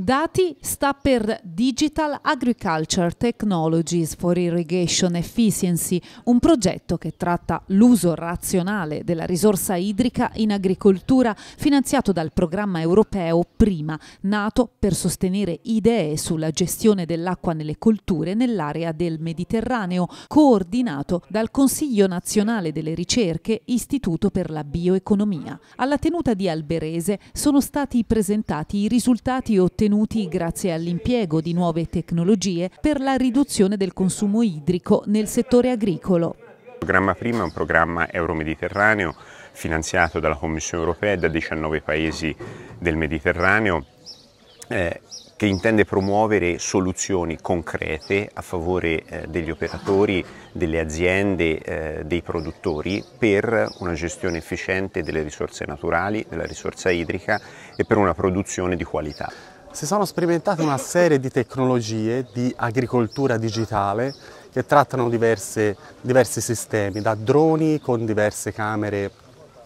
Dati sta per Digital Agriculture Technologies for Irrigation Efficiency, un progetto che tratta l'uso razionale della risorsa idrica in agricoltura finanziato dal programma europeo Prima, nato per sostenere idee sulla gestione dell'acqua nelle colture nell'area del Mediterraneo, coordinato dal Consiglio nazionale delle ricerche Istituto per la bioeconomia. Alla tenuta di Alberese sono stati presentati i risultati ottenuti ottenuti grazie all'impiego di nuove tecnologie per la riduzione del consumo idrico nel settore agricolo. Il programma Prima è un programma euro-mediterraneo finanziato dalla Commissione europea e da 19 paesi del Mediterraneo eh, che intende promuovere soluzioni concrete a favore eh, degli operatori, delle aziende, eh, dei produttori per una gestione efficiente delle risorse naturali, della risorsa idrica e per una produzione di qualità si sono sperimentate una serie di tecnologie di agricoltura digitale che trattano diverse, diversi sistemi, da droni con diverse camere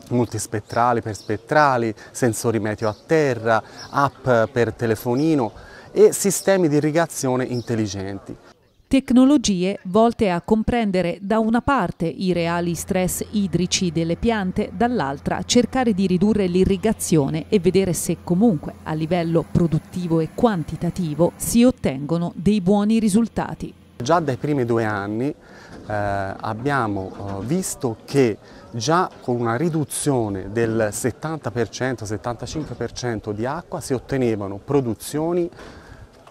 multispettrali, perspettrali, sensori meteo a terra, app per telefonino e sistemi di irrigazione intelligenti. Tecnologie volte a comprendere da una parte i reali stress idrici delle piante, dall'altra cercare di ridurre l'irrigazione e vedere se comunque a livello produttivo e quantitativo si ottengono dei buoni risultati. Già dai primi due anni eh, abbiamo eh, visto che già con una riduzione del 70%-75% di acqua si ottenevano produzioni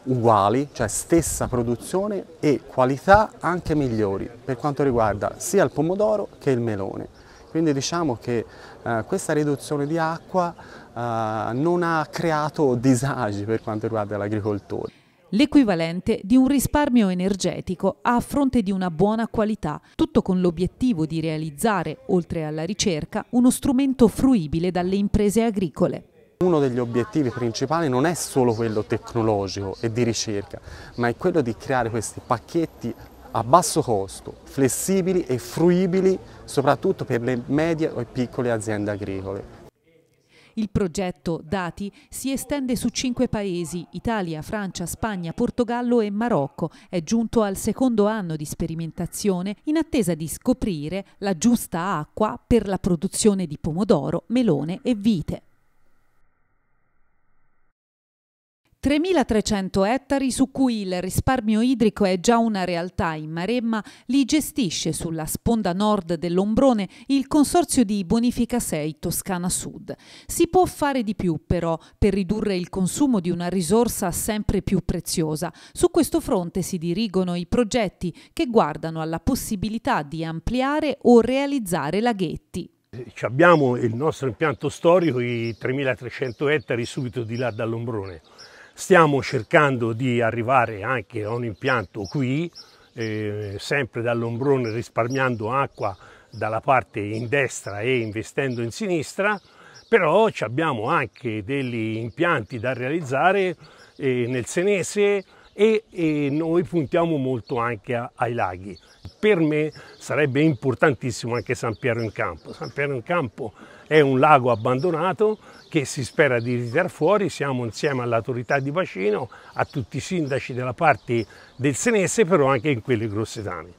uguali, cioè stessa produzione e qualità anche migliori per quanto riguarda sia il pomodoro che il melone. Quindi diciamo che eh, questa riduzione di acqua eh, non ha creato disagi per quanto riguarda l'agricoltore l'equivalente di un risparmio energetico a fronte di una buona qualità, tutto con l'obiettivo di realizzare, oltre alla ricerca, uno strumento fruibile dalle imprese agricole. Uno degli obiettivi principali non è solo quello tecnologico e di ricerca, ma è quello di creare questi pacchetti a basso costo, flessibili e fruibili soprattutto per le medie e piccole aziende agricole. Il progetto Dati si estende su cinque paesi, Italia, Francia, Spagna, Portogallo e Marocco. È giunto al secondo anno di sperimentazione in attesa di scoprire la giusta acqua per la produzione di pomodoro, melone e vite. 3.300 ettari su cui il risparmio idrico è già una realtà in Maremma li gestisce sulla sponda nord dell'Ombrone il consorzio di Bonifica 6 Toscana Sud. Si può fare di più però per ridurre il consumo di una risorsa sempre più preziosa. Su questo fronte si dirigono i progetti che guardano alla possibilità di ampliare o realizzare laghetti. Abbiamo il nostro impianto storico, i 3.300 ettari subito di là dall'Ombrone Stiamo cercando di arrivare anche a un impianto qui, eh, sempre dall'ombrone risparmiando acqua dalla parte in destra e investendo in sinistra, però abbiamo anche degli impianti da realizzare eh, nel Senese e, e, noi puntiamo molto anche a, ai laghi per me sarebbe importantissimo anche San Piero in Campo. San Piero in Campo è un lago abbandonato che si spera di ritirare fuori, siamo insieme all'autorità di bacino, a tutti i sindaci della parte del Senese, però anche in quelli grossetani.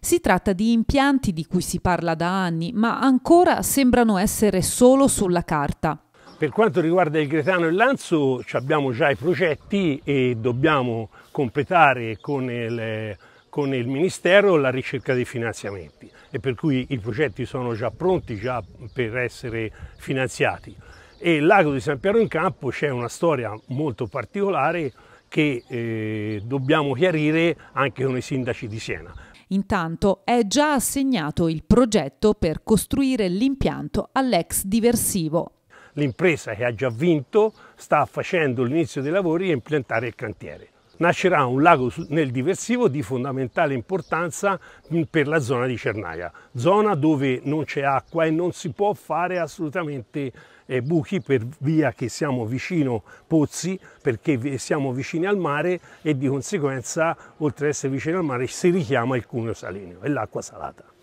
Si tratta di impianti di cui si parla da anni, ma ancora sembrano essere solo sulla carta. Per quanto riguarda il Gretano e il Lanzo abbiamo già i progetti e dobbiamo completare con le con il Ministero la ricerca dei finanziamenti e per cui i progetti sono già pronti già per essere finanziati. E il Lago di San Piero in Campo c'è una storia molto particolare che eh, dobbiamo chiarire anche con i sindaci di Siena. Intanto è già assegnato il progetto per costruire l'impianto all'ex diversivo. L'impresa che ha già vinto sta facendo l'inizio dei lavori e impiantare il cantiere nascerà un lago nel diversivo di fondamentale importanza mm, per la zona di Cernaia, zona dove non c'è acqua e non si può fare assolutamente eh, buchi per via che siamo vicino pozzi, perché siamo vicini al mare e di conseguenza oltre ad essere vicini al mare si richiama il cuneo salineo e l'acqua salata.